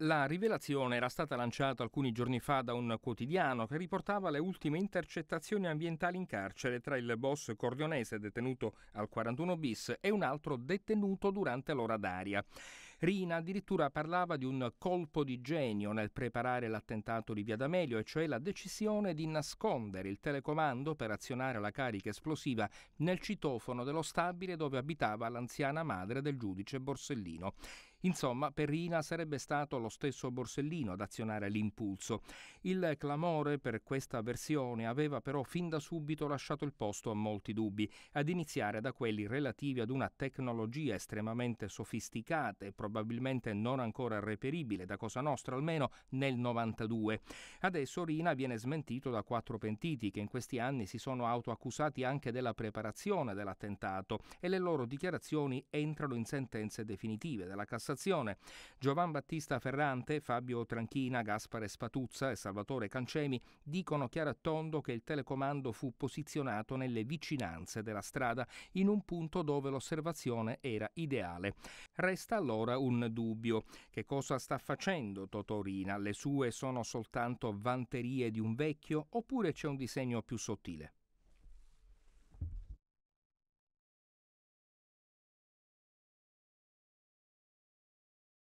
La rivelazione era stata lanciata alcuni giorni fa da un quotidiano che riportava le ultime intercettazioni ambientali in carcere tra il boss cordionese detenuto al 41 bis e un altro detenuto durante l'ora d'aria. Rina addirittura parlava di un colpo di genio nel preparare l'attentato di Via D'Amelio, e cioè la decisione di nascondere il telecomando per azionare la carica esplosiva nel citofono dello stabile dove abitava l'anziana madre del giudice Borsellino. Insomma, per Rina sarebbe stato lo stesso Borsellino ad azionare l'impulso. Il clamore per questa versione aveva però fin da subito lasciato il posto a molti dubbi, ad iniziare da quelli relativi ad una tecnologia estremamente sofisticata e probabilmente non ancora reperibile da Cosa Nostra almeno nel 92. Adesso Rina viene smentito da quattro pentiti che in questi anni si sono autoaccusati anche della preparazione dell'attentato e le loro dichiarazioni entrano in sentenze definitive della Cassazione Cassazione. Giovan Battista Ferrante, Fabio Tranchina, Gaspare Spatuzza e Salvatore Cancemi dicono chiaro tondo che il telecomando fu posizionato nelle vicinanze della strada, in un punto dove l'osservazione era ideale. Resta allora un dubbio. Che cosa sta facendo Totorina? Le sue sono soltanto vanterie di un vecchio oppure c'è un disegno più sottile?